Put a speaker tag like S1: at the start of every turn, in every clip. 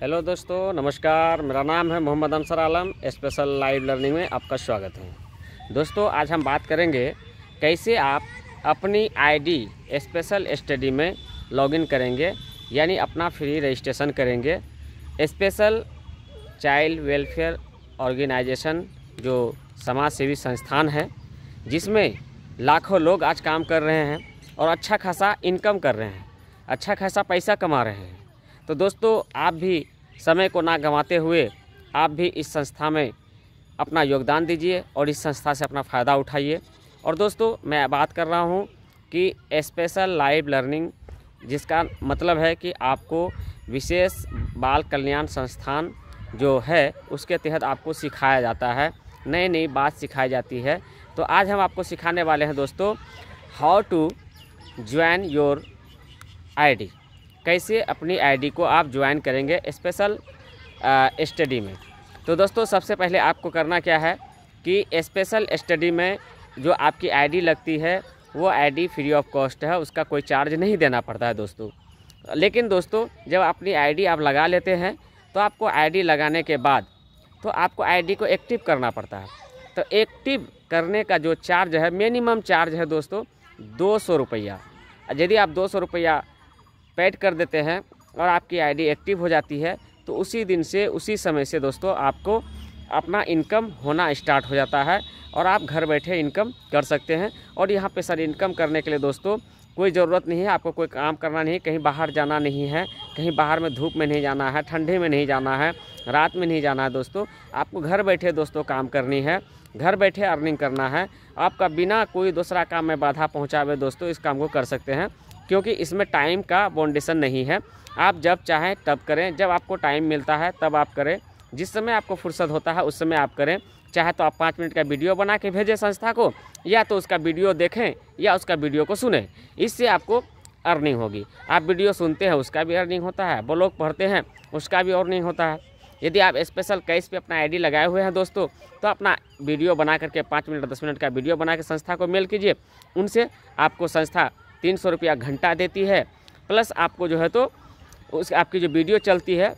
S1: hello दोस्तों नमस्कार मेरा नाम है Mohammad Ansar Alam special live learning में आपका स्वागत है दोस्तों आज हम बात करेंगे कैसे आप अपनी आईडी स्पेशल स्टडी में लॉगिन करेंगे यानी अपना फ्री रजिस्ट्रेशन करेंगे स्पेशल चाइल्ड वेलफेयर ऑर्गेनाइजेशन जो समाज सेवी संस्थान है जिसमें लाखों लोग आज काम कर रहे हैं और अच्छा खासा इनकम कर रहे हैं अच्छा खासा पैसा कमा रहे हैं तो दोस्तों आप भी समय को ना गंवाते हुए आप भी इस संस्था में अपना योगदान दीजिए और इस संस्था से अपना फ़ायदा उठाइए और दोस्तों मैं बात कर रहा हूँ कि स्पेशल लाइव लर्निंग जिसका मतलब है कि आपको विशेष बाल कल्याण संस्थान जो है उसके तहत आपको सिखाया जाता है नई नई बात सिखाई जाती है तो आज हम आपको सिखाने वाले हैं दोस्तों how to join your ID कैसे अपनी आईडी को आप ज्वाइन करेंगे स्पेशल स्टडी में तो दोस्तों सबसे पहले आपको करना क्या है कि स्पेशल स्टडी में जो आपकी आईडी लगती है वो आईडी फ्री ऑफ कॉस्ट है उसका कोई चार्ज नहीं देना पड़ता है दोस्तों लेकिन दोस्तों जब अपनी आईडी आप लगा लेते हैं तो आपको आईडी लगाने के बाद तो आपको आईडी को एक्टिव करना पड़ता है तो एक्टिव करने का जो चार्ज है मिनिमम चार्ज है दोस्तों दो सौ रुपया यदि आप दो सौ रुपया पैड कर देते हैं और आपकी आईडी एक्टिव हो जाती है तो उसी दिन से उसी समय से दोस्तों आपको अपना इनकम होना स्टार्ट हो जाता है और आप घर बैठे इनकम कर सकते हैं और यहाँ पे सर इनकम करने के लिए दोस्तों कोई ज़रूरत नहीं है आपको कोई काम करना नहीं कहीं बाहर जाना नहीं है कहीं बाहर में धूप में नहीं जाना है ठंडे में नहीं जाना है रात में नहीं जाना है दोस्तों आपको घर बैठे दोस्तों काम करनी है घर बैठे अर्निंग करना है आपका बिना कोई दूसरा काम में बाधा पहुँचावे दोस्तों इस काम को कर सकते हैं क्योंकि इसमें टाइम का बाउंडेशन नहीं है आप जब चाहें तब करें जब आपको टाइम मिलता है तब आप करें जिस समय आपको फुर्सत होता है उस समय आप करें चाहे तो आप पाँच मिनट का वीडियो बना के भेजें संस्था को या तो उसका वीडियो देखें या उसका वीडियो को सुने इससे आपको अर्निंग होगी आप वीडियो सुनते हैं उसका भी अर्निंग होता है ब्लॉग पढ़ते हैं उसका भी अर्निंग होता है यदि आप स्पेशल कैश पे अपना आईडी लगाए हुए हैं दोस्तों तो अपना वीडियो बना करके पाँच मिनट दस मिनट का वीडियो बना के संस्था को मेल कीजिए उनसे आपको संस्था तीन सौ रुपया घंटा देती है प्लस आपको जो है तो उस आपकी जो वीडियो चलती है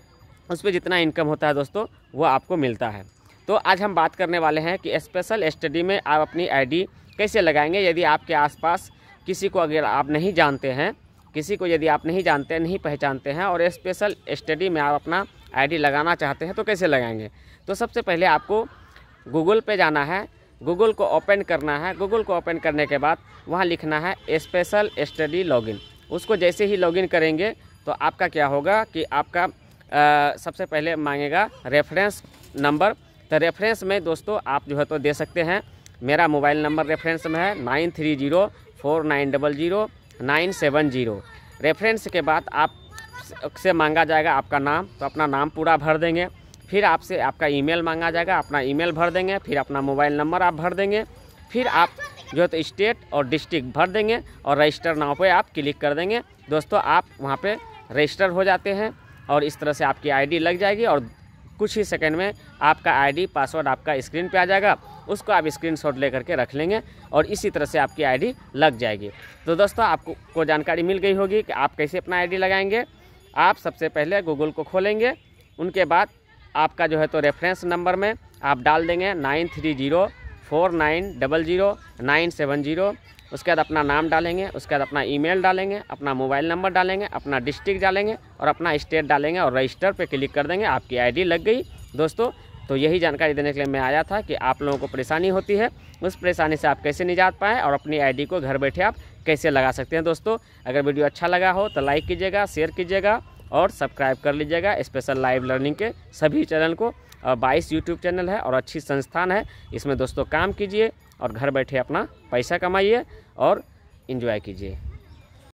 S1: उस पर जितना इनकम होता है दोस्तों वो आपको मिलता है तो आज हम बात करने वाले हैं कि स्पेशल स्टडी में आप अपनी आईडी कैसे लगाएंगे यदि आपके आसपास किसी को अगर आप नहीं जानते हैं किसी को यदि आप नहीं जानते नहीं पहचानते हैं और स्पेशल स्टडी में आप अपना आईडी लगाना चाहते हैं तो कैसे लगाएंगे तो सबसे पहले आपको गूगल पे जाना है गूगल को ओपन करना है गूगल को ओपन करने के बाद वहाँ लिखना है स्पेशल स्टडी लॉगिन उसको जैसे ही लॉगिन करेंगे तो आपका क्या होगा कि आपका आ, सबसे पहले मांगेगा रेफरेंस नंबर तो रेफरेंस में दोस्तों आप जो है तो दे सकते हैं मेरा मोबाइल नंबर रेफरेंस में है nine three zero four nine double zero nine seven zero reference के बाद आप से मांगा जाएगा आपका नाम तो अपना नाम पूरा भर देंगे फिर आपसे आपका ईमेल मांगा जाएगा अपना ईमेल भर देंगे फिर अपना मोबाइल नंबर आप भर देंगे फिर आप जो है तो स्टेट और डिस्ट्रिक्ट भर देंगे और रजिस्टर नाव पे आप क्लिक कर देंगे दोस्तों आप वहाँ पे रजिस्टर हो जाते हैं और इस तरह से आपकी आईडी लग जाएगी और कुछ ही सेकंड में आपका आईडी पासवर्ड आपका स्क्रीन पे आ जाएगा उसको आप स्क्रीनशॉट लेकर के रख लेंगे और इसी तरह से आपकी आईडी लग जाएगी तो दोस्तों आपको को जानकारी मिल गई होगी कि आप कैसे अपना आई लगाएंगे आप सबसे पहले गूगल को खोलेंगे उनके बाद आपका जो है तो रेफरेंस नंबर में आप डाल देंगे nine three zero four nine double zero nine seven zero उसके बाद अपना नाम डालेंगे उसके बाद अपना ईमेल डालेंगे अपना मोबाइल नंबर डालेंगे अपना डिस्ट्रिक्ट डालेंगे और अपना स्टेट डालेंगे और रजिस्टर पर क्लिक कर देंगे आपकी आई लग गई दोस्तों तो यही जानकारी देने के लिए मैं आया था कि आप लोगों को परेशानी होती है उस परेशानी से आप कैसे निजात पाएँ और अपनी आईडी को घर बैठे आप कैसे लगा सकते हैं दोस्तों अगर वीडियो अच्छा लगा हो तो लाइक कीजिएगा शेयर कीजिएगा और सब्सक्राइब कर लीजिएगा स्पेशल लाइव लर्निंग के सभी चैनल को बाईस यूट्यूब चैनल है और अच्छी संस्थान है इसमें दोस्तों काम कीजिए और घर बैठे अपना पैसा कमाइए और इन्जॉय कीजिए